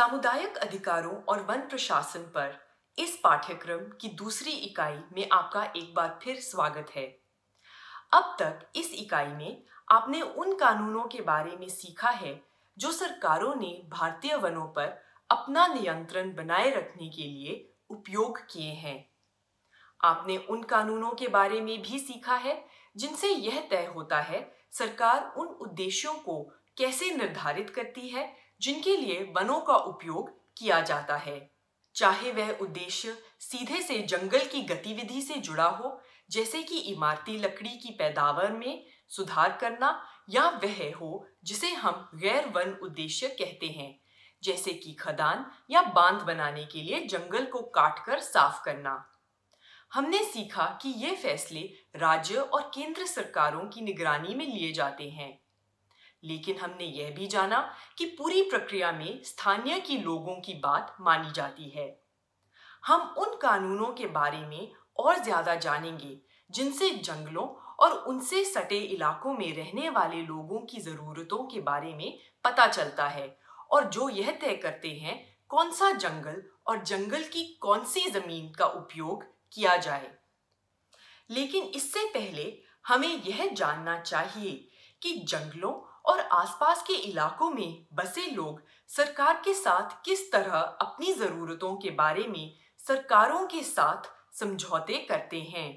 सामुदायिक अधिकारों और वन प्रशासन पर इस पाठ्यक्रम की दूसरी इकाई में आपका एक बार फिर स्वागत है अब तक इस इकाई में आपने उन कानूनों के बारे में सीखा है जो सरकारों ने भारतीय वनों पर अपना नियंत्रण बनाए रखने के लिए उपयोग किए हैं आपने उन कानूनों के बारे में भी सीखा है जिनसे यह तय होता है सरकार उन उद्देश्यों को कैसे निर्धारित करती है जिनके लिए वनों का उपयोग किया जाता है चाहे वह उद्देश्य सीधे से जंगल की गतिविधि से जुड़ा हो जैसे कि इमारती लकड़ी की पैदावार में सुधार करना या वह हो जिसे हम गैर वन उद्देश्य कहते हैं जैसे कि खदान या बांध बनाने के लिए जंगल को काटकर साफ करना हमने सीखा कि ये फैसले राज्य और केंद्र सरकारों की निगरानी में लिए जाते हैं लेकिन हमने यह भी जाना कि पूरी प्रक्रिया में स्थानीय की लोगों की बात मानी जाती है हम उन कानूनों के बारे में और ज्यादा जानेंगे जिनसे जंगलों और उनसे सटे इलाकों में रहने वाले लोगों की ज़रूरतों के बारे में पता चलता है और जो यह तय करते हैं कौन सा जंगल और जंगल की कौन सी ज़मीन का उपयोग किया जाए लेकिन इससे पहले हमें यह जानना चाहिए कि जंगलों और आसपास के इलाकों में बसे लोग सरकार के साथ किस तरह अपनी जरूरतों के बारे में सरकारों के साथ समझौते करते हैं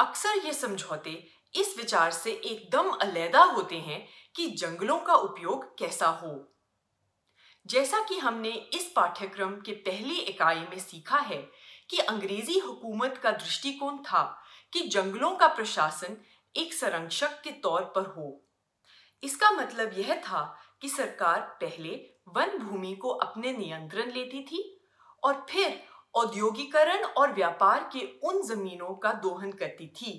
अक्सर ये समझौते इस विचार से एकदम अलहदा होते हैं कि जंगलों का उपयोग कैसा हो जैसा कि हमने इस पाठ्यक्रम के पहली इकाई में सीखा है कि अंग्रेजी हुकूमत का दृष्टिकोण था कि जंगलों का प्रशासन एक संरक्षक के तौर पर हो इसका मतलब यह था कि सरकार पहले वन भूमि को अपने नियंत्रण लेती थी और फिर औद्योगिकरण और व्यापार के उन जमीनों का दोहन करती थी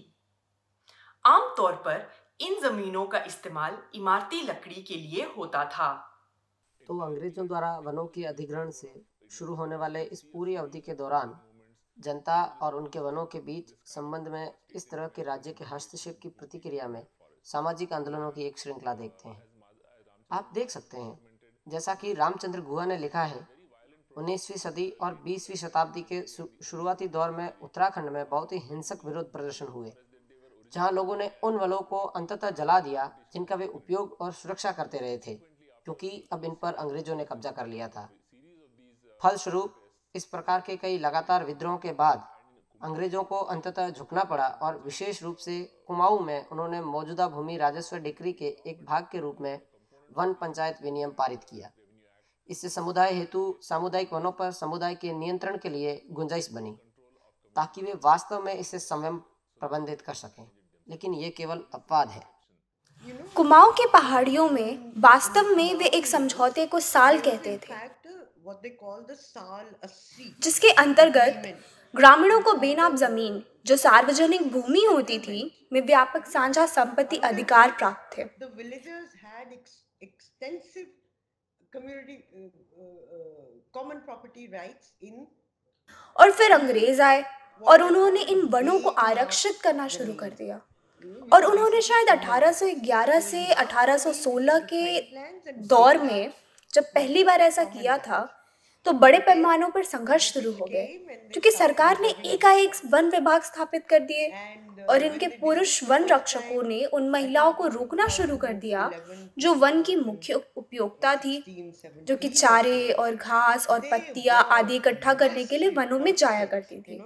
आमतौर पर इन जमीनों का इस्तेमाल इमारती लकड़ी के लिए होता था तो अंग्रेजों द्वारा वनों के अधिग्रहण से शुरू होने वाले इस पूरी अवधि के दौरान जनता और उनके वनों के बीच संबंध में इस तरह के राज्य के हस्तक्षेप की प्रतिक्रिया में सामाजिक आंदोलनों की एक श्रृंखला देखते हैं आप देख सकते हैं जैसा कि रामचंद्र गुहा ने लिखा है उन्नीसवीं सदी और बीसवीं शताब्दी के शुरुआती दौर में उत्तराखंड में बहुत ही हिंसक विरोध प्रदर्शन हुए जहां लोगों ने उन वलों को अंततः जला दिया जिनका वे उपयोग और सुरक्षा करते रहे थे क्योंकि अब इन पर अंग्रेजों ने कब्जा कर लिया था फलस्वरूप इस प्रकार के कई लगातार विद्रोहों के बाद अंग्रेजों को अंततः झुकना पड़ा और विशेष रूप से कुमाऊं में उन्होंने मौजूदा भूमि राजस्व डिक्री के एक भाग के रूप में वन पंचायत विनियम पारित किया इससे समुदाय हेतु सामुदायिक वनों पर समुदाय के नियंत्रण के लिए गुंजाइश बनी ताकि वे वास्तव में इसे स्वयं प्रबंधित कर सकें लेकिन ये केवल अपवाद है कुमाऊं के पहाड़ियों में वास्तव में वे एक समझौते को साल कहते थे जिसके अंतर्गत ग्रामीणों को बेनाब जमीन जो सार्वजनिक भूमि होती थी में व्यापक साझा संपत्ति अधिकार प्राप्त थे uh, uh, और फिर अंग्रेज आए और उन्होंने इन वनों को आरक्षित करना शुरू कर दिया और उन्होंने शायद 1811 से 1816 के दौर में जब पहली बार ऐसा किया था तो बड़े पैमानों पर संघर्ष शुरू हो गए क्योंकि सरकार ने एकाएक वन विभाग स्थापित कर दिए और uh, इनके पुरुष वन रक्षकों ने उन महिलाओं को रोकना शुरू कर दिया जो वन की मुख्य उपयोगिता थी जो कि चारे और घास और पत्तियां आदि इकट्ठा करने के लिए वनों में जाया करती थी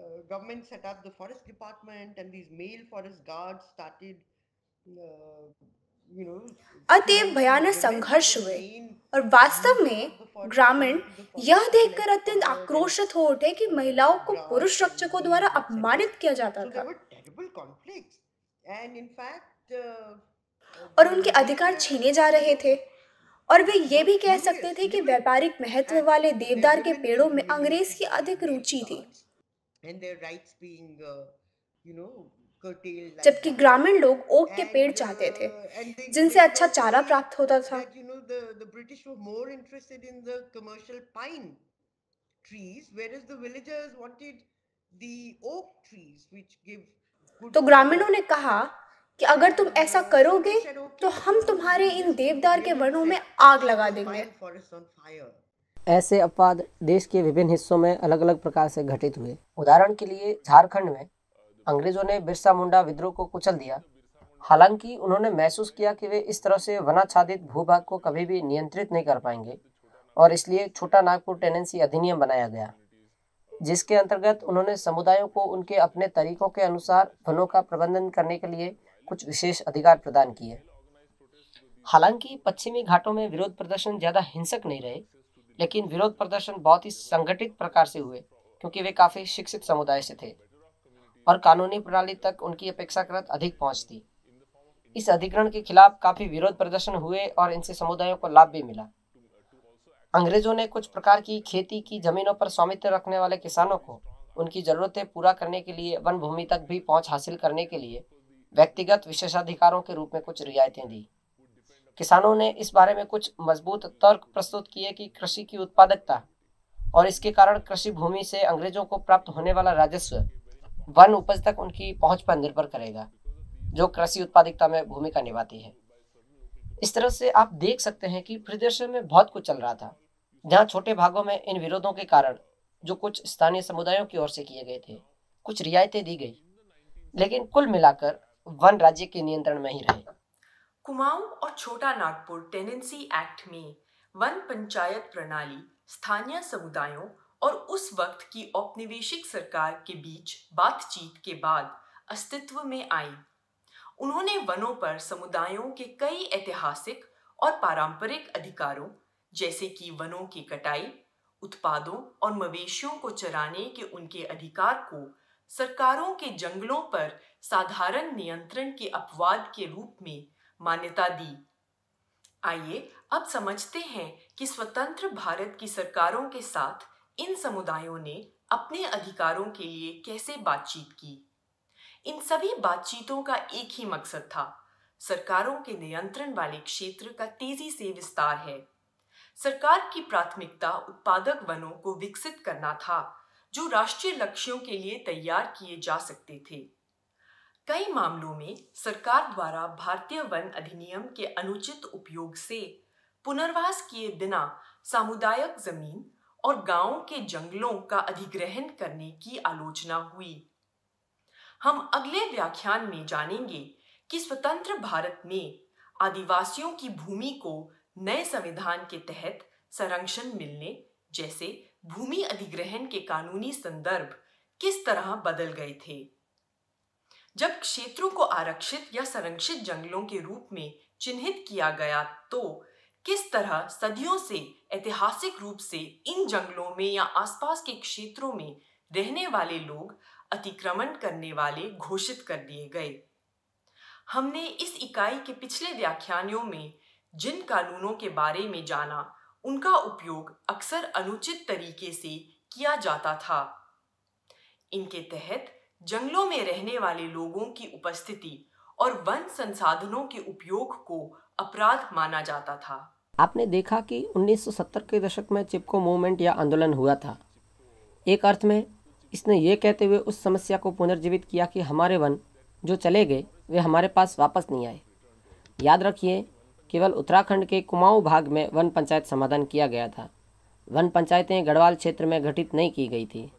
uh, government set up the forest department and these male forest guards started uh, अतएव भयानक संघर्ष हुए और वास्तव में ग्रामीण यह देखकर अत्यंत आक्रोशित हो उठे कि महिलाओं को पुरुष रक्षकों द्वारा अपमानित किया जाता था uh, और उनके अधिकार छीने जा रहे थे और वे ये भी कह सकते थे कि व्यापारिक महत्व वाले देवदार के पेड़ों में अंग्रेज की अधिक रुचि थी जबकि ग्रामीण लोग ओक के पेड़ uh, चाहते थे जिनसे अच्छा चारा प्राप्त होता था तो ग्रामीणों ने कहा कि अगर तुम ऐसा करोगे तो हम तुम्हारे इन देवदार के वनों में आग लगा देंगे ऐसे अपवाद देश के विभिन्न हिस्सों में अलग अलग प्रकार से घटित हुए उदाहरण के लिए झारखंड में अंग्रेजों ने बिरसा मुंडा विद्रोह को कुचल दिया हालांकि उन्होंने महसूस किया कि वे इस तरह से वनाच्छादित भूभाग को कभी भी नियंत्रित नहीं कर पाएंगे और इसलिए छोटा नागपुर टेनेंसी अधिनियम बनाया गया जिसके अंतर्गत उन्होंने समुदायों को उनके अपने तरीकों के अनुसार वनों का प्रबंधन करने के लिए कुछ विशेष अधिकार प्रदान किए हालांकि पश्चिमी घाटों में विरोध प्रदर्शन ज़्यादा हिंसक नहीं रहे लेकिन विरोध प्रदर्शन बहुत ही संगठित प्रकार से हुए क्योंकि वे काफ़ी शिक्षित समुदाय से थे और कानूनी प्रणाली तक उनकी अपेक्षाकृत अधिक पहुंच थी इस अधिग्रहण के खिलाफ काफी विरोध प्रदर्शन हुए और इनसे समुदायों को लाभ भी मिला अंग्रेजों ने कुछ प्रकार की खेती की जमीनों पर स्वामित्व रखने वाले किसानों को उनकी जरूरतें पूरा करने के लिए वन भूमि तक भी पहुंच हासिल करने के लिए व्यक्तिगत विशेषाधिकारों के रूप में कुछ रियायतें दी किसानों ने इस बारे में कुछ मजबूत तर्क प्रस्तुत किए कि कृषि की उत्पादकता और इसके कारण कृषि भूमि से अंग्रेजों को प्राप्त होने वाला राजस्व वन उपज तक उनकी पहुंच पर निर्भर करेगा जो कृषि उत्पादकता में भूमिका निभाती है इस तरह से आप देख सकते हैं कि प्रदर्शन में बहुत कुछ चल रहा था जहाँ छोटे भागों में इन विरोधों के कारण जो कुछ स्थानीय समुदायों की ओर से किए गए थे कुछ रियायतें दी गई लेकिन कुल मिलाकर वन राज्य के नियंत्रण में ही रहे कुमाऊं और छोटा नागपुर टेनेंसी एक्ट में वन पंचायत प्रणाली स्थानीय समुदायों और उस वक्त की औपनिवेशिक सरकार के बीच बातचीत के बाद अस्तित्व में आई उन्होंने वनों पर समुदायों के कई ऐतिहासिक और पारंपरिक अधिकारों जैसे कि वनों की कटाई उत्पादों और मवेशियों को चराने के उनके अधिकार को सरकारों के जंगलों पर साधारण नियंत्रण के अपवाद के रूप में मान्यता दी आइए अब समझते हैं कि स्वतंत्र भारत की सरकारों के साथ इन समुदायों ने अपने अधिकारों के लिए कैसे बातचीत की इन सभी बातचीतों का एक ही मकसद था सरकारों के नियंत्रण वाले क्षेत्र का तेजी से विस्तार है सरकार की प्राथमिकता उत्पादक वनों को विकसित करना था जो राष्ट्रीय लक्ष्यों के लिए तैयार किए जा सकते थे कई मामलों में सरकार द्वारा भारतीय वन अधिनियम के अनुचित उपयोग से पुनर्वास किए बिना सामुदायिक जमीन और गांव के जंगलों का अधिग्रहण करने की आलोचना हुई हम अगले व्याख्यान में जानेंगे कि स्वतंत्र भारत में आदिवासियों की भूमि को नए संविधान के तहत संरक्षण मिलने जैसे भूमि अधिग्रहण के कानूनी संदर्भ किस तरह बदल गए थे जब क्षेत्रों को आरक्षित या संरक्षित जंगलों के रूप में चिन्हित किया गया तो किस तरह सदियों से ऐतिहासिक रूप से इन जंगलों में या आसपास के क्षेत्रों में रहने वाले लोग अतिक्रमण करने वाले घोषित कर दिए गए हमने इस इकाई के पिछले व्याख्यानों में जिन कानूनों के बारे में जाना उनका उपयोग अक्सर अनुचित तरीके से किया जाता था इनके तहत जंगलों में रहने वाले लोगों की उपस्थिति और वन संसाधनों के उपयोग को अपराध माना जाता था आपने देखा कि 1970 के दशक में चिपको मूवमेंट या आंदोलन हुआ था एक अर्थ में इसने ये कहते हुए उस समस्या को पुनर्जीवित किया कि हमारे वन जो चले गए वे हमारे पास वापस नहीं आए याद रखिए केवल उत्तराखंड के कुमाऊं भाग में वन पंचायत समाधान किया गया था वन पंचायतें गढ़वाल क्षेत्र में गठित नहीं की गई थी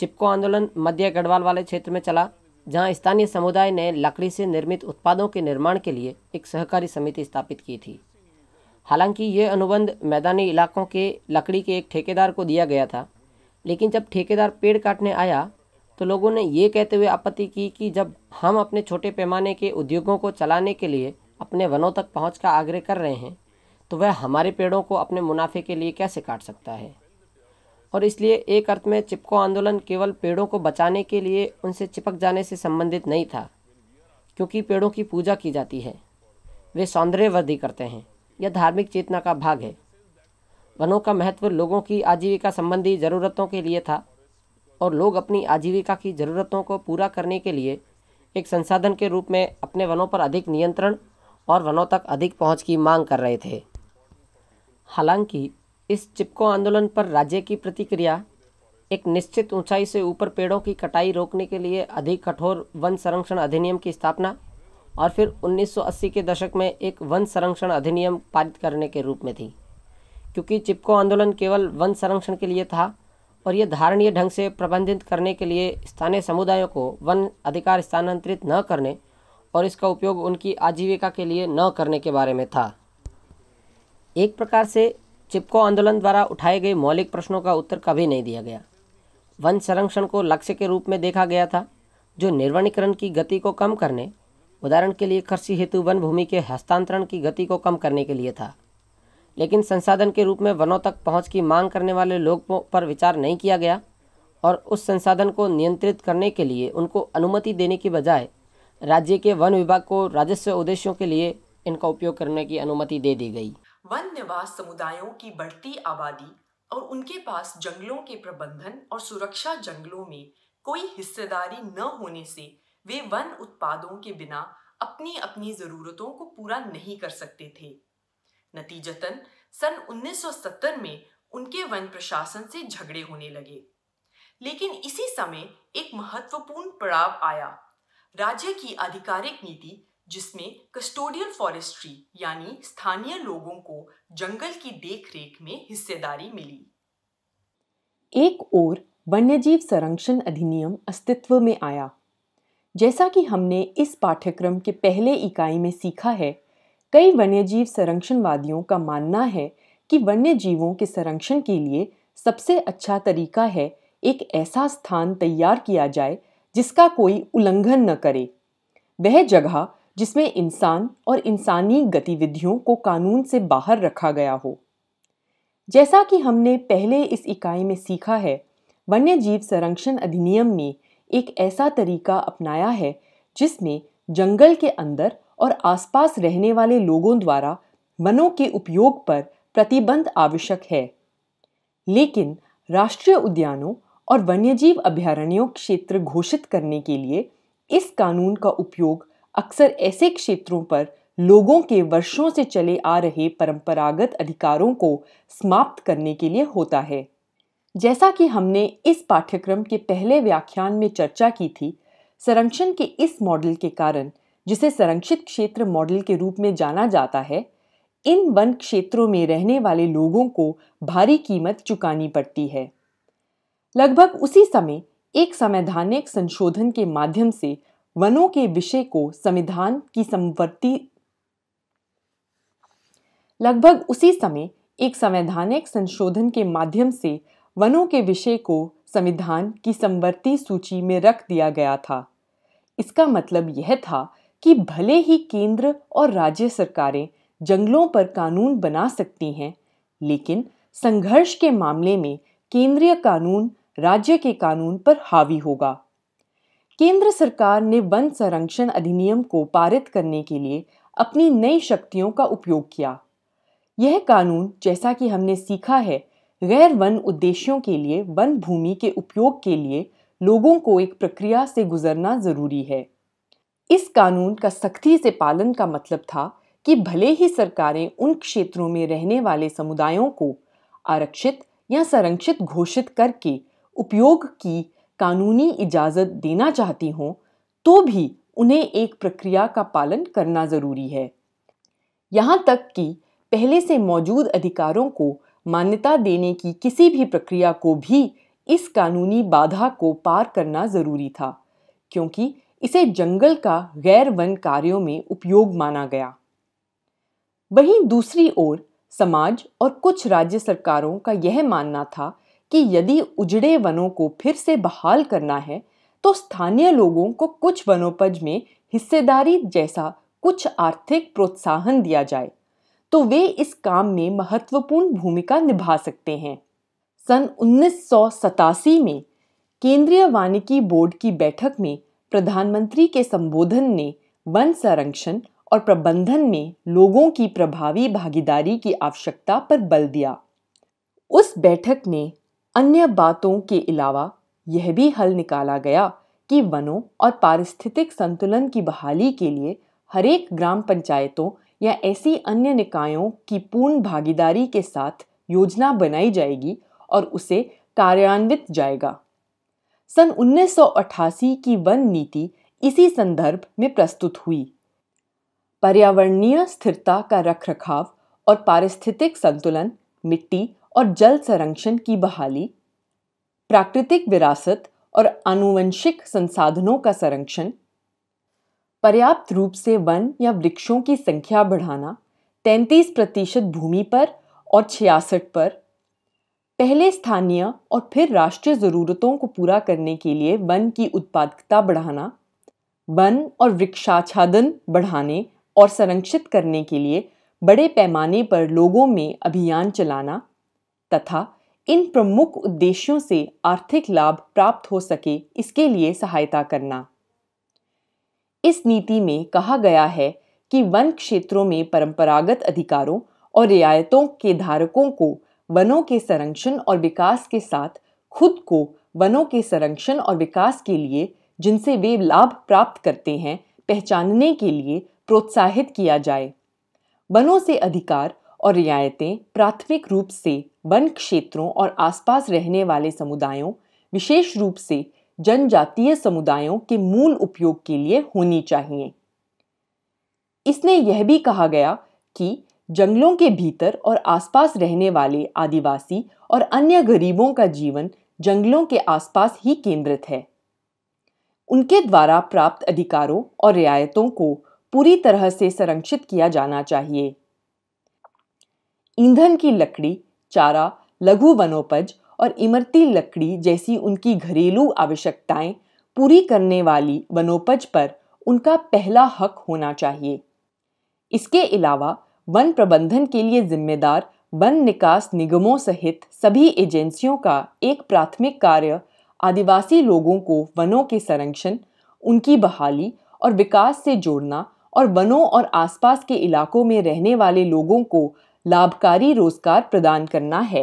चिपको आंदोलन मध्य गढ़वाल वाले क्षेत्र में चला जहां स्थानीय समुदाय ने लकड़ी से निर्मित उत्पादों के निर्माण के लिए एक सहकारी समिति स्थापित की थी हालांकि ये अनुबंध मैदानी इलाकों के लकड़ी के एक ठेकेदार को दिया गया था लेकिन जब ठेकेदार पेड़ काटने आया तो लोगों ने ये कहते हुए आपत्ति की कि जब हम अपने छोटे पैमाने के उद्योगों को चलाने के लिए अपने वनों तक पहुँच का आग्रह कर रहे हैं तो वह हमारे पेड़ों को अपने मुनाफे के लिए कैसे काट सकता है और इसलिए एक अर्थ में चिपको आंदोलन केवल पेड़ों को बचाने के लिए उनसे चिपक जाने से संबंधित नहीं था क्योंकि पेड़ों की पूजा की जाती है वे सौंदर्य वृद्धि करते हैं यह धार्मिक चेतना का भाग है वनों का महत्व लोगों की आजीविका संबंधी ज़रूरतों के लिए था और लोग अपनी आजीविका की ज़रूरतों को पूरा करने के लिए एक संसाधन के रूप में अपने वनों पर अधिक नियंत्रण और वनों तक अधिक पहुंच की मांग कर रहे थे हालांकि इस चिपको आंदोलन पर राज्य की प्रतिक्रिया एक निश्चित ऊंचाई से ऊपर पेड़ों की कटाई रोकने के लिए अधिक कठोर वन संरक्षण अधिनियम की स्थापना और फिर 1980 के दशक में एक वन संरक्षण अधिनियम पारित करने के रूप में थी क्योंकि चिपको आंदोलन केवल वन संरक्षण के लिए था और यह धारणीय ढंग से प्रबंधित करने के लिए स्थानीय समुदायों को वन अधिकार स्थानांतरित न करने और इसका उपयोग उनकी आजीविका के लिए न करने के बारे में था एक प्रकार से चिपको आंदोलन द्वारा उठाए गए मौलिक प्रश्नों का उत्तर कभी नहीं दिया गया वन संरक्षण को लक्ष्य के रूप में देखा गया था जो निर्वणीकरण की गति को कम करने उदाहरण के लिए कृषि हेतु वन भूमि के हस्तांतरण की गति को कम करने के लिए था लेकिन संसाधन के रूप में वनों तक पहुंच की मांग करने वाले लोगों पर विचार नहीं किया गया और उस संसाधन को नियंत्रित करने के लिए उनको अनुमति देने की बजाय राज्य के वन विभाग को राजस्व उद्देश्यों के लिए इनका उपयोग करने की अनुमति दे दी गई वन निवास समुदायों की बढ़ती आबादी और उनके पास जंगलों के प्रबंधन और सुरक्षा जंगलों में कोई हिस्सेदारी न होने से वे वन उत्पादों के बिना अपनी अपनी जरूरतों को पूरा नहीं कर सकते थे नतीजतन सन 1970 में उनके वन प्रशासन से झगड़े होने लगे लेकिन इसी समय एक महत्वपूर्ण पड़ाव आया राज्य की आधिकारिक नीति जिसमें कस्टोडियल फॉरेस्ट्री यानी स्थानीय लोगों को जंगल की देखरेख में हिस्सेदारी मिली एक और वन्यजीव संरक्षण अधिनियम अस्तित्व में आया जैसा कि हमने इस पाठ्यक्रम के पहले इकाई में सीखा है कई वन्यजीव संरक्षणवादियों का मानना है कि वन्यजीवों के संरक्षण के लिए सबसे अच्छा तरीका है एक ऐसा स्थान तैयार किया जाए जिसका कोई उल्लंघन न करे वह जगह जिसमें इंसान और इंसानी गतिविधियों को कानून से बाहर रखा गया हो जैसा कि हमने पहले इस इकाई में सीखा है वन्य जीव संरक्षण अधिनियम ने एक ऐसा तरीका अपनाया है जिसमें जंगल के अंदर और आसपास रहने वाले लोगों द्वारा वनों के उपयोग पर प्रतिबंध आवश्यक है लेकिन राष्ट्रीय उद्यानों और वन्यजीव अभ्यारण्यों क्षेत्र घोषित करने के लिए इस कानून का उपयोग अक्सर ऐसे क्षेत्रों पर लोगों के वर्षों से चले आ रहे परंपरागत अधिकारों को समाप्त करने के लिए होता है जैसा कि हमने इस पाठ्यक्रम के पहले व्याख्यान में चर्चा की थी संरक्षण के इस मॉडल के कारण जिसे संरक्षित क्षेत्र मॉडल के रूप में जाना जाता है इन वन क्षेत्रों में रहने वाले लोगों को भारी कीमत चुकानी पड़ती है लगभग उसी समय एक संवैधानिक संशोधन के माध्यम से वनों के विषय को संविधान की संवर्ती लगभग उसी समय एक संवैधानिक संशोधन के माध्यम से वनों के विषय को संविधान की संवर्ती सूची में रख दिया गया था इसका मतलब यह था कि भले ही केंद्र और राज्य सरकारें जंगलों पर कानून बना सकती हैं लेकिन संघर्ष के मामले में केंद्रीय कानून राज्य के कानून पर हावी होगा केंद्र सरकार ने वन संरक्षण अधिनियम को पारित करने के लिए अपनी नई शक्तियों का उपयोग किया यह कानून जैसा कि हमने सीखा है गैर वन उद्देश्यों के लिए वन भूमि के उपयोग के लिए लोगों को एक प्रक्रिया से गुजरना जरूरी है इस कानून का सख्ती से पालन का मतलब था कि भले ही सरकारें उन क्षेत्रों में रहने वाले समुदायों को आरक्षित या संरक्षित घोषित करके उपयोग की कानूनी इजाज़त देना चाहती हों तो भी उन्हें एक प्रक्रिया का पालन करना ज़रूरी है यहाँ तक कि पहले से मौजूद अधिकारों को मान्यता देने की किसी भी प्रक्रिया को भी इस कानूनी बाधा को पार करना ज़रूरी था क्योंकि इसे जंगल का गैर वन कार्यों में उपयोग माना गया वहीं दूसरी ओर समाज और कुछ राज्य सरकारों का यह मानना था कि यदि उजड़े वनों को फिर से बहाल करना है तो स्थानीय लोगों को कुछ वनोपज में हिस्सेदारी जैसा कुछ आर्थिक प्रोत्साहन दिया जाए तो वे इस काम में महत्वपूर्ण भूमिका निभा सकते हैं सन उन्नीस में केंद्रीय वानिकी बोर्ड की बैठक में प्रधानमंत्री के संबोधन ने वन संरक्षण और प्रबंधन में लोगों की प्रभावी भागीदारी की आवश्यकता पर बल दिया उस बैठक ने अन्य बातों के अलावा यह भी हल निकाला गया कि वनों और पारिस्थितिक संतुलन की बहाली के लिए हरेक ग्राम पंचायतों या ऐसी अन्य निकायों की पूर्ण भागीदारी के साथ योजना बनाई जाएगी और उसे कार्यान्वित जाएगा सन 1988 की वन नीति इसी संदर्भ में प्रस्तुत हुई पर्यावरणीय स्थिरता का रखरखाव और पारिस्थितिक संतुलन मिट्टी और जल संरक्षण की बहाली प्राकृतिक विरासत और आनुवंशिक संसाधनों का संरक्षण पर्याप्त रूप से वन या वृक्षों की संख्या बढ़ाना 33 प्रतिशत भूमि पर और छियासठ पर पहले स्थानीय और फिर राष्ट्रीय ज़रूरतों को पूरा करने के लिए वन की उत्पादकता बढ़ाना वन और वृक्षाच्छादन बढ़ाने और संरक्षित करने के लिए बड़े पैमाने पर लोगों में अभियान चलाना तथा इन प्रमुख उद्देश्यों से आर्थिक लाभ प्राप्त हो सके इसके लिए सहायता करना इस नीति में कहा गया है कि वन क्षेत्रों में परंपरागत अधिकारों और रियायतों के धारकों को वनों के संरक्षण और विकास के साथ खुद को वनों के संरक्षण और विकास के लिए जिनसे वे लाभ प्राप्त करते हैं पहचानने के लिए प्रोत्साहित किया जाए वनों से अधिकार और रियायतें प्राथमिक रूप से वन क्षेत्रों और आसपास रहने वाले समुदायों विशेष रूप से जनजातीय समुदायों के मूल उपयोग के लिए होनी चाहिए इसने यह भी कहा गया कि जंगलों के भीतर और आसपास रहने वाले आदिवासी और अन्य गरीबों का जीवन जंगलों के आसपास ही केंद्रित है उनके द्वारा प्राप्त अधिकारों और रियायतों को पूरी तरह से संरक्षित किया जाना चाहिए ईंधन की लकड़ी चारा लघु वनोपज और इमरती लकड़ी जैसी उनकी घरेलू आवश्यकताएं पूरी करने वाली वनोपज पर उनका पहला हक होना चाहिए इसके अलावा वन प्रबंधन के लिए जिम्मेदार वन निकास निगमों सहित सभी एजेंसियों का एक प्राथमिक कार्य आदिवासी लोगों को वनों के संरक्षण उनकी बहाली और विकास से जोड़ना और वनों और आसपास के इलाकों में रहने वाले लोगों को लाभकारी रोजगार प्रदान करना है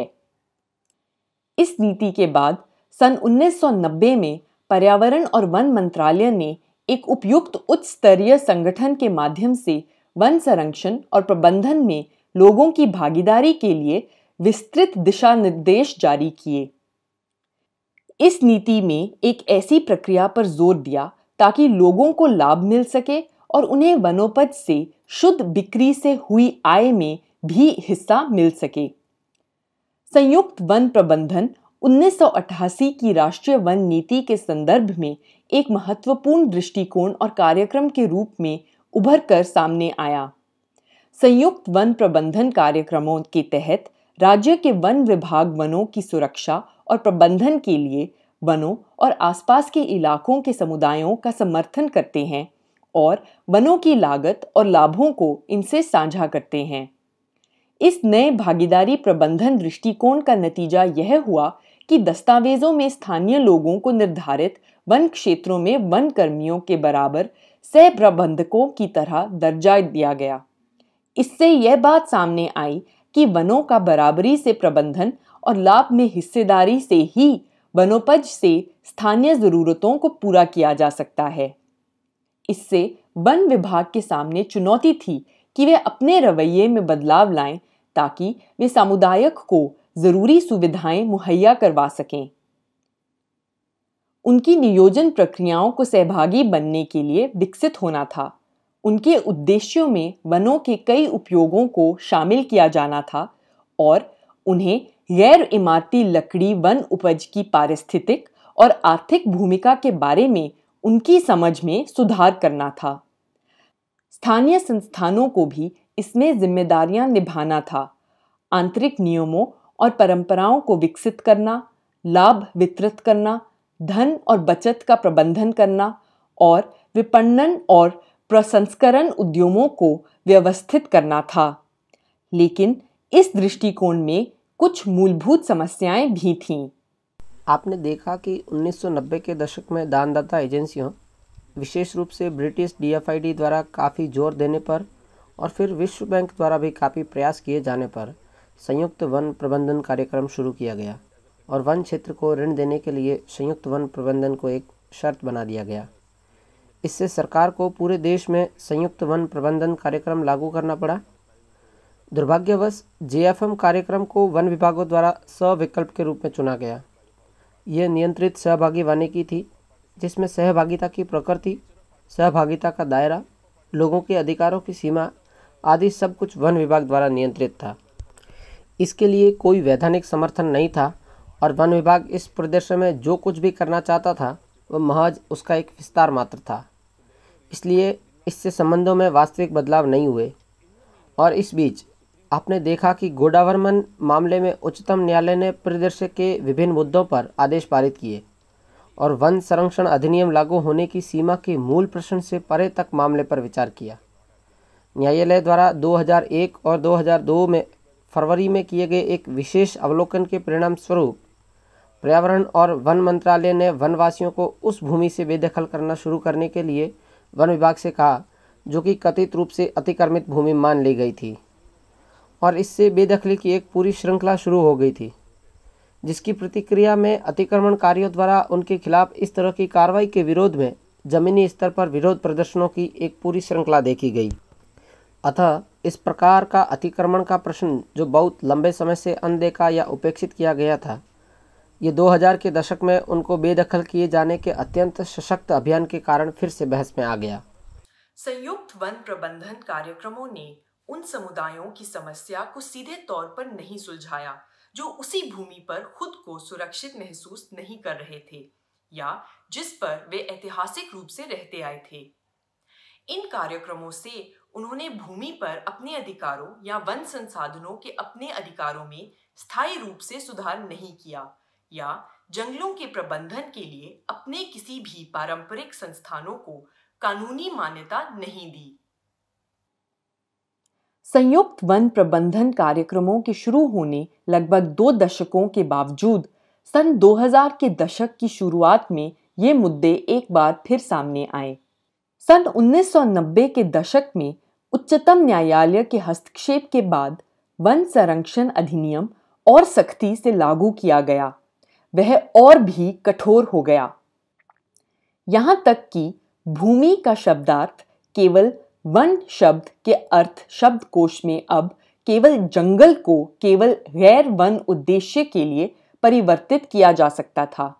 इस नीति के बाद सन 1990 में पर्यावरण और वन मंत्रालय ने एक उपयुक्त उच्च स्तरीय संगठन के माध्यम से वन संरक्षण और प्रबंधन में लोगों की भागीदारी के लिए विस्तृत दिशा निर्देश जारी किए इस नीति में एक ऐसी प्रक्रिया पर जोर दिया ताकि लोगों को लाभ मिल सके और उन्हें वनोपज से शुद्ध बिक्री से हुई आय में भी हिस्सा मिल सके संयुक्त वन प्रबंधन 1988 की राष्ट्रीय वन नीति के संदर्भ में एक महत्वपूर्ण दृष्टिकोण और कार्यक्रम के रूप में उभर कर सामने आया संयुक्त वन प्रबंधन कार्यक्रमों के तहत राज्य के वन विभाग वनों की सुरक्षा और प्रबंधन के लिए वनों और आसपास के इलाकों के समुदायों का समर्थन करते हैं और वनों की लागत और लाभों को इनसे साझा करते हैं इस नए भागीदारी प्रबंधन दृष्टिकोण का नतीजा यह हुआ कि दस्तावेजों में स्थानीय लोगों को निर्धारित वन क्षेत्रों में वन कर्मियों के बराबर सह प्रबंधकों की तरह दर्जा दिया गया इससे यह बात सामने आई कि वनों का बराबरी से प्रबंधन और लाभ में हिस्सेदारी से ही वनोपज से स्थानीय ज़रूरतों को पूरा किया जा सकता है इससे वन विभाग के सामने चुनौती थी कि वे अपने रवैये में बदलाव लाएं ताकि वे सामुदायक को ज़रूरी सुविधाएं मुहैया करवा सकें उनकी नियोजन प्रक्रियाओं को सहभागी बनने के लिए विकसित होना था उनके उद्देश्यों में वनों के कई उपयोगों को शामिल किया जाना था और उन्हें गैर इमारती लकड़ी वन उपज की पारिस्थितिक और आर्थिक भूमिका के बारे में उनकी समझ में सुधार करना था स्थानीय संस्थानों को भी इसमें जिम्मेदारियां निभाना था आंतरिक नियमों और परंपराओं को विकसित करना लाभ वितरित करना धन और बचत का प्रबंधन करना और विपणन और प्रसंस्करण उद्यमों को व्यवस्थित करना था लेकिन इस दृष्टिकोण में कुछ मूलभूत समस्याएं भी थीं आपने देखा कि 1990 के दशक में दानदाता एजेंसियों विशेष रूप से ब्रिटिश डीएफआईडी द्वारा काफ़ी जोर देने पर और फिर विश्व बैंक द्वारा भी काफ़ी प्रयास किए जाने पर संयुक्त वन प्रबंधन कार्यक्रम शुरू किया गया और वन क्षेत्र को ऋण देने के लिए संयुक्त वन प्रबंधन को एक शर्त बना दिया गया इससे सरकार को पूरे देश में संयुक्त वन प्रबंधन कार्यक्रम लागू करना पड़ा दुर्भाग्यवश जेएफएम कार्यक्रम को वन विभागों द्वारा सविकल्प के रूप में चुना गया यह नियंत्रित सहभागी वानिकी थी जिसमें सहभागिता की प्रकृति सहभागिता का दायरा लोगों के अधिकारों की सीमा आदि सब कुछ वन विभाग द्वारा नियंत्रित था इसके लिए कोई वैधानिक समर्थन नहीं था और वन विभाग इस प्रदेश में जो कुछ भी करना चाहता था वह महज उसका एक विस्तार मात्र था इसलिए इससे संबंधों में वास्तविक बदलाव नहीं हुए और इस बीच आपने देखा कि गोडावर्मन मामले में उच्चतम न्यायालय ने प्रदेश के विभिन्न मुद्दों पर आदेश पारित किए और वन संरक्षण अधिनियम लागू होने की सीमा के मूल प्रश्न से परे तक मामले पर विचार किया न्यायालय द्वारा 2001 और 2002 में फरवरी में किए गए एक विशेष अवलोकन के परिणाम स्वरूप पर्यावरण और वन मंत्रालय ने वनवासियों को उस भूमि से बेदखल करना शुरू करने के लिए वन विभाग से कहा जो कि कथित रूप से अतिक्रमित भूमि मान ली गई थी और इससे बेदखली की एक पूरी श्रृंखला शुरू हो गई थी जिसकी प्रतिक्रिया में अतिक्रमणकारियों द्वारा उनके खिलाफ इस तरह की कार्रवाई के विरोध में जमीनी स्तर पर विरोध प्रदर्शनों की एक पूरी श्रृंखला देखी गई अतः इस प्रकार का अतिक्रमण का प्रश्न जो बहुत लंबे समय से अनदेखा या उपेक्षित किया गया था ये 2000 के दशक में उनको बेदखल किए जाने के अत्यंत सशक्त अभियान के कारण फिर से बहस में आ गया संयुक्त वन प्रबंधन कार्यक्रमों ने उन समुदायों की समस्या को सीधे तौर पर नहीं सुलझाया जो उसी भूमि पर खुद को सुरक्षित महसूस नहीं कर रहे थे या जिस पर वे ऐतिहासिक रूप से रहते आए थे इन कार्यक्रमों से उन्होंने भूमि पर अपने अधिकारों या वन संसाधनों के अपने अधिकारों में स्थायी रूप से सुधार नहीं किया या जंगलों के प्रबंधन के लिए अपने किसी भी पारंपरिक संस्थानों को कानूनी मान्यता नहीं दी संयुक्त वन प्रबंधन कार्यक्रमों के शुरू होने लगभग दो दशकों के बावजूद सन 2000 के दशक की शुरुआत में ये मुद्दे एक बार फिर सामने आए सन 1990 के दशक में उच्चतम न्यायालय के हस्तक्षेप के बाद वन संरक्षण अधिनियम और सख्ती से लागू किया गया वह और भी कठोर हो गया यहां तक कि भूमि का शब्दार्थ केवल वन शब्द के अर्थ शब्द कोश में अब केवल जंगल को केवल गैर वन उद्देश्य के लिए परिवर्तित किया जा सकता था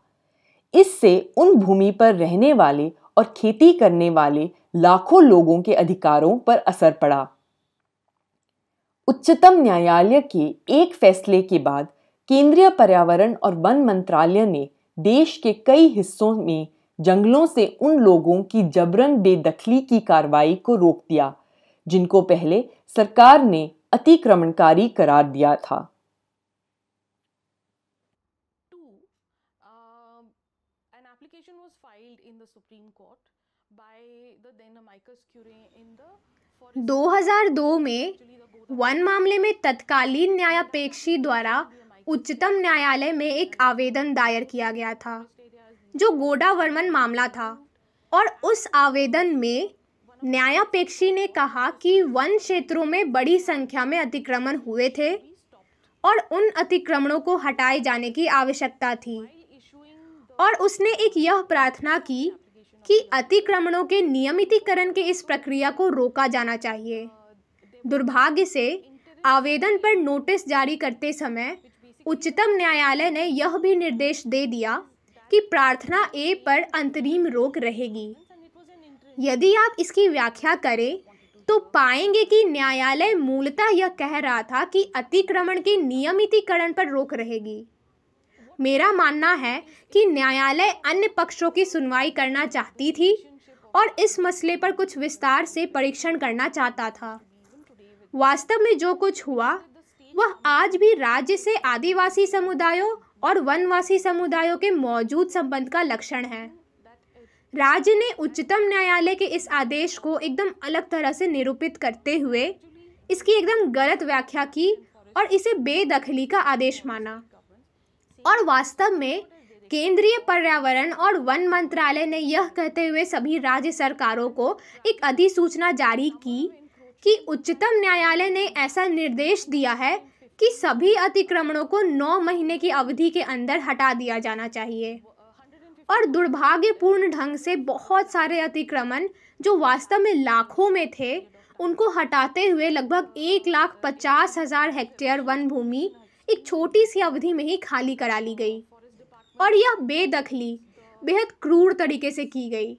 इससे उन भूमि पर रहने वाले और खेती करने वाले लाखों लोगों के अधिकारों पर असर पड़ा उच्चतम न्यायालय के एक फैसले के बाद केंद्रीय पर्यावरण और वन मंत्रालय ने देश के कई हिस्सों में जंगलों से उन लोगों की जबरन बेदखली की कार्रवाई को रोक दिया जिनको पहले सरकार ने अतिक्रमणकारी करार दिया था 2002 में वन मामले में तत्कालीन न्यायापेक्षी द्वारा उच्चतम न्यायालय में एक आवेदन दायर किया गया था जो गोडा वर्मन मामला था और उस आवेदन में न्यायापेक्षी ने कहा कि वन क्षेत्रों में बड़ी संख्या में अतिक्रमण हुए थे और उन अतिक्रमणों को हटाए जाने की आवश्यकता थी और उसने एक यह प्रार्थना की कि अतिक्रमणों के नियमितीकरण के इस प्रक्रिया को रोका जाना चाहिए दुर्भाग्य से आवेदन पर नोटिस जारी करते समय उच्चतम न्यायालय ने यह भी निर्देश दे दिया कि प्रार्थना ए पर अंतरिम रोक रहेगी यदि आप इसकी व्याख्या करें तो पाएंगे कि न्यायालय मूलतः यह कह रहा था कि अतिक्रमण के नियमितीकरण पर रोक रहेगी मेरा मानना है कि न्यायालय अन्य पक्षों की सुनवाई करना चाहती थी और इस मसले पर कुछ विस्तार से परीक्षण करना चाहता था वास्तव में जो कुछ हुआ वह आज भी राज्य से आदिवासी समुदायों और वनवासी समुदायों के मौजूद संबंध का लक्षण है राज्य ने उच्चतम न्यायालय के इस आदेश को एकदम अलग तरह से निरूपित करते हुए इसकी एकदम गलत व्याख्या की और इसे बेदखली का आदेश माना और वास्तव में केंद्रीय पर्यावरण और वन मंत्रालय ने यह कहते हुए सभी राज्य सरकारों को एक अधिसूचना जारी की कि उच्चतम न्यायालय ने ऐसा निर्देश दिया है कि सभी अतिक्रमणों को नौ महीने की अवधि के अंदर हटा दिया जाना चाहिए और दुर्भाग्यपूर्ण ढंग से बहुत सारे अतिक्रमण जो वास्तव में लाखों में थे उनको हटाते हुए लगभग एक लाख पचास हज़ार हेक्टेयर वन भूमि एक छोटी सी अवधि में ही खाली करा ली गई और यह बेदखली बेहद क्रूर तरीके से की गई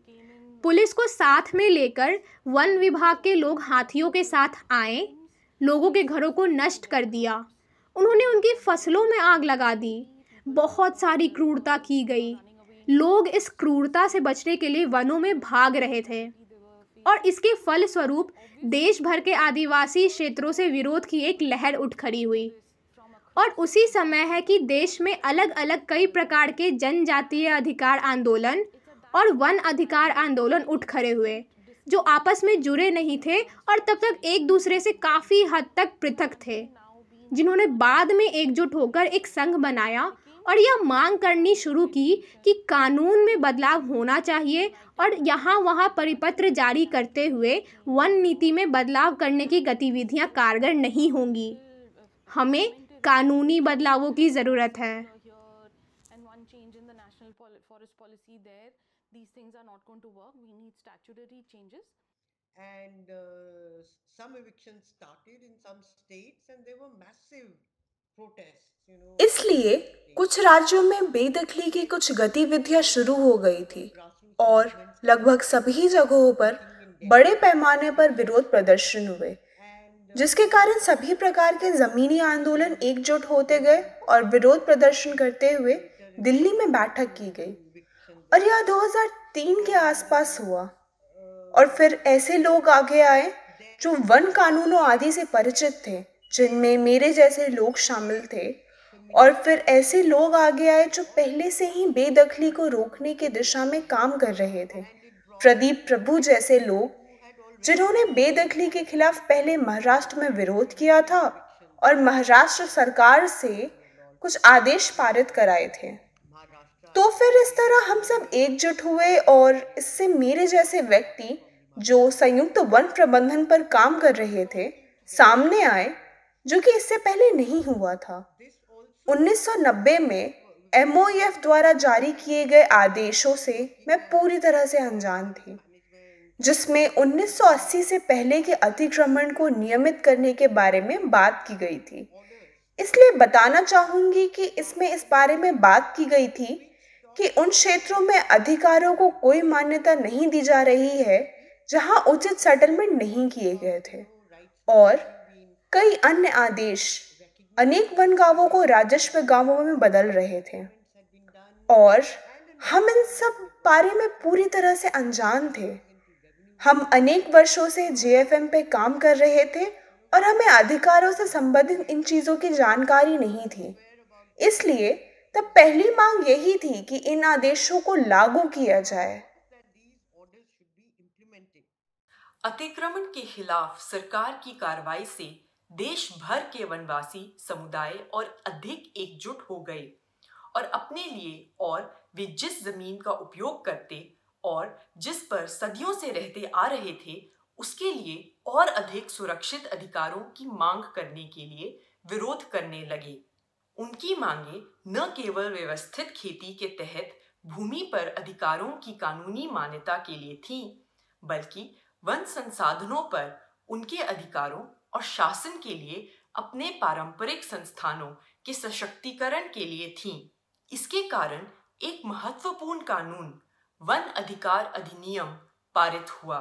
पुलिस को साथ में लेकर वन विभाग के लोग हाथियों के साथ आए लोगों के घरों को नष्ट कर दिया उन्होंने उनकी फसलों में आग लगा दी बहुत सारी क्रूरता की गई लोग इस क्रूरता से बचने के लिए वनों में भाग रहे थे और इसके फलस्वरूप देश भर के आदिवासी क्षेत्रों से विरोध की एक लहर उठ खड़ी हुई और उसी समय है कि देश में अलग अलग कई प्रकार के जनजातीय अधिकार आंदोलन और वन अधिकार आंदोलन उठ खड़े हुए जो आपस में जुड़े नहीं थे और तब तक एक दूसरे से काफ़ी हद तक पृथक थे जिन्होंने बाद में एकजुट होकर एक संघ बनाया और यह मांग करनी शुरू की कि कानून में बदलाव होना चाहिए और यहाँ वहाँ परिपत्र जारी करते हुए वन नीति में बदलाव करने की गतिविधियाँ कारगर नहीं होंगी हमें कानूनी बदलावों की ज़रूरत है And uh, some evictions started in some states, and there were massive इसलिए कुछ राज्यों में बेदखली की कुछ गतिविधियां शुरू हो गई थी और लगभग सभी जगहों पर बड़े पैमाने पर विरोध प्रदर्शन हुए जिसके कारण सभी प्रकार के ज़मीनी आंदोलन एकजुट होते गए और विरोध प्रदर्शन करते हुए दिल्ली में बैठक की गई और यह 2003 के आसपास हुआ और फिर ऐसे लोग आगे आए जो वन कानूनों आदि से परिचित थे जिनमें मेरे जैसे लोग शामिल थे और फिर ऐसे लोग आगे आए जो पहले से ही बेदखली को रोकने की दिशा में काम कर रहे थे प्रदीप प्रभु जैसे लोग जिन्होंने बेदखली के खिलाफ पहले महाराष्ट्र में विरोध किया था और महाराष्ट्र सरकार से कुछ आदेश पारित कराए थे तो फिर इस तरह हम सब एकजुट हुए और इससे मेरे जैसे व्यक्ति जो संयुक्त वन प्रबंधन पर काम कर रहे थे सामने आए जो कि इससे पहले नहीं हुआ था 1990 में एमओएफ द्वारा जारी किए गए आदेशों से मैं पूरी तरह से अनजान थी जिसमें 1980 से पहले के अतिक्रमण को नियमित करने के बारे में बात की गई थी इसलिए बताना चाहूंगी कि इसमें इस बारे में बात की गई थी कि उन क्षेत्रों में अधिकारों को कोई मान्यता नहीं दी जा रही है जहां उचित सेटलमेंट नहीं किए गए थे और कई अन्य आदेश अनेक वन गांवों को राजस्व गांवों में बदल रहे थे और हम इन सब बारे में पूरी तरह से अनजान थे हम अनेक वर्षों से जेएफएम पे काम कर रहे थे और हमें अधिकारों से संबंधित इन चीज़ों की जानकारी नहीं थी इसलिए तब पहली मांग यही थी कि इन आदेशों को लागू किया जाए अतिक्रमण के खिलाफ सरकार की कार्रवाई से देश भर के वनवासी समुदाय और अधिक एकजुट हो गए और अपने लिए और वे जिस जमीन का उपयोग करते और जिस पर सदियों से रहते आ रहे थे उसके लिए और अधिक सुरक्षित अधिकारों की मांग करने के लिए विरोध करने लगे उनकी मांगे न केवल व्यवस्थित खेती के तहत भूमि पर अधिकारों की कानूनी मान्यता के लिए थी बल्कि वन संसाधनों पर उनके अधिकारों और शासन के लिए अपने पारंपरिक संस्थानों के सशक्तिकरण के लिए थी इसके कारण एक महत्वपूर्ण कानून वन अधिकार अधिनियम पारित हुआ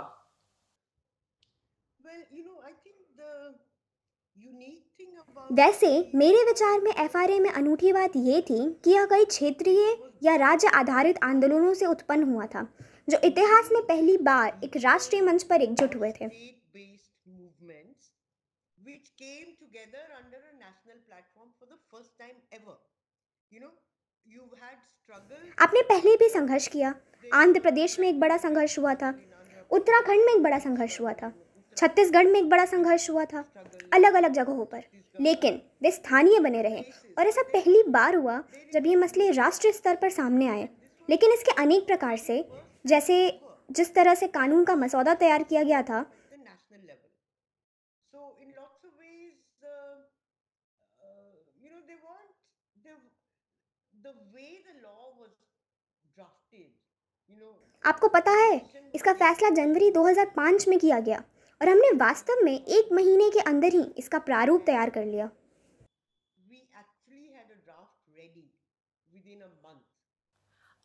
वैसे मेरे विचार में एफ में अनूठी बात ये थी कि यह कई क्षेत्रीय या राज्य आधारित आंदोलनों से उत्पन्न हुआ था जो इतिहास में पहली बार एक राष्ट्रीय मंच पर एकजुट हुए थे which came together under a national platform for the first time ever. You know, आपने पहले भी संघर्ष किया आंध्र प्रदेश में एक बड़ा संघर्ष हुआ था उत्तराखंड में एक बड़ा संघर्ष हुआ था छत्तीसगढ़ में एक बड़ा संघर्ष हुआ था अलग अलग जगहों पर लेकिन वे स्थानीय बने रहे और ऐसा पहली बार हुआ जब ये मसले राष्ट्रीय स्तर पर सामने आए लेकिन इसके अनेक प्रकार से जैसे जिस तरह से कानून का मसौदा तैयार किया गया था आपको पता है इसका फैसला जनवरी 2005 में किया गया और हमने वास्तव में एक महीने के अंदर ही इसका प्रारूप तैयार कर लिया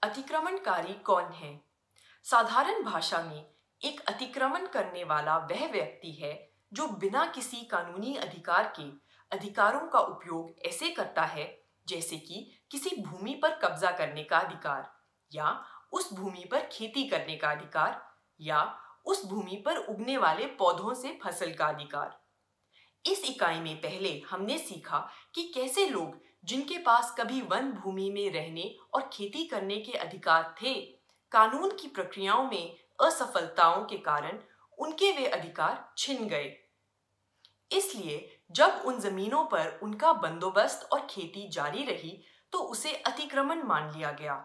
अतिक्रमणकारी कौन है साधारण भाषा में एक अतिक्रमण करने वाला वह व्यक्ति है जो बिना किसी कानूनी अधिकार के अधिकारों का उपयोग ऐसे करता है जैसे कि किसी भूमि पर कब्जा करने का अधिकार या उस भूमि पर खेती करने का अधिकार या उस भूमि पर उगने वाले पौधों से फसल का अधिकार इस इकाई में पहले हमने सीखा कि कैसे लोग जिनके पास कभी वन भूमि में रहने और खेती करने के अधिकार थे कानून की प्रक्रियाओं में असफलताओं के कारण उनके वे अधिकार छिन गए इसलिए जब उन जमीनों पर उनका बंदोबस्त और खेती जारी रही तो उसे अतिक्रमण मान लिया गया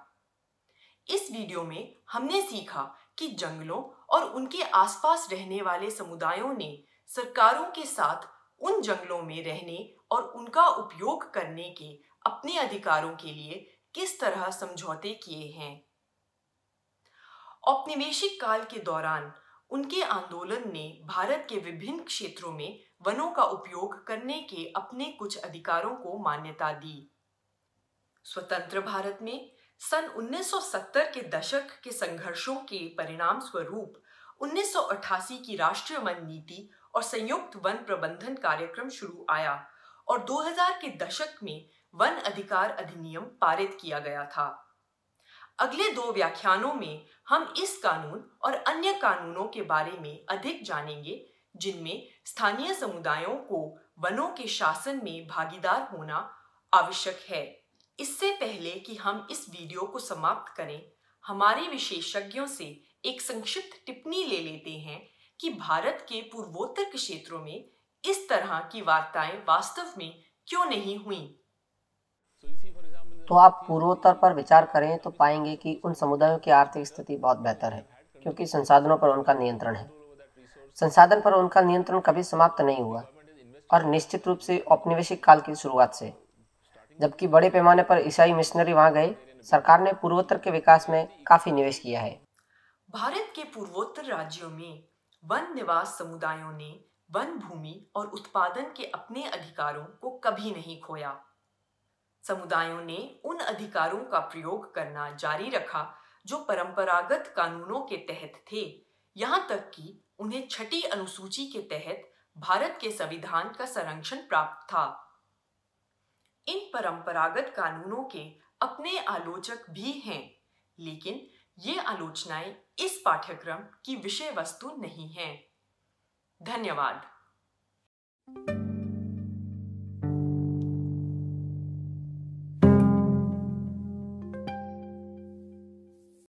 इस वीडियो में हमने सीखा कि जंगलों और उनके आसपास रहने वाले समुदायों ने सरकारों के साथ उन जंगलों में रहने और उनका उपयोग करने के अपने अधिकारों के लिए किस तरह समझौते किए हैं औपनिवेशिक काल के दौरान उनके आंदोलन ने भारत के विभिन्न क्षेत्रों में वनों का उपयोग करने के अपने कुछ अधिकारों को मान्यता दी स्वतंत्र भारत में सन 1970 के दशक के संघर्षों के परिणाम स्वरूप 1988 की राष्ट्रीय वन नीति और संयुक्त वन प्रबंधन कार्यक्रम शुरू आया और 2000 के दशक में वन अधिकार अधिनियम पारित किया गया था अगले दो व्याख्यानों में हम इस कानून और अन्य कानूनों के बारे में अधिक जानेंगे जिनमें स्थानीय समुदायों को वनों के शासन में भागीदार होना आवश्यक है इससे पहले कि हम इस वीडियो को समाप्त करें हमारे विशेषज्ञों से एक संक्षिप्त टिप्पणी ले लेते हैं कि भारत के पूर्वोत्तर क्षेत्रों में इस तरह की वार्ताएं वास्तव में क्यों नहीं हुई तो आप पूर्वोत्तर पर विचार करें तो पाएंगे कि उन समुदायों की आर्थिक स्थिति बहुत बेहतर है क्योंकि संसाधनों पर उनका नियंत्रण है संसाधन पर उनका नियंत्रण कभी समाप्त नहीं हुआ और निश्चित रूप से औपनिवेशिक काल की शुरुआत से जबकि बड़े पैमाने पर ईसाई मिशनरी वहां गए सरकार ने पूर्वोत्तर के विकास में काफी निवेश किया है भारत के पूर्वोत्तर राज्यों में वन निवास समुदायों ने वन भूमि और उत्पादन के अपने अधिकारों को कभी नहीं खोया समुदायों ने उन अधिकारों का प्रयोग करना जारी रखा जो परंपरागत कानूनों के तहत थे यहाँ तक कि उन्हें छठी अनुसूची के तहत भारत के संविधान का संरक्षण प्राप्त था इन परंपरागत कानूनों के अपने आलोचक भी हैं लेकिन ये आलोचनाएं इस पाठ्यक्रम की विषय वस्तु नहीं है धन्यवाद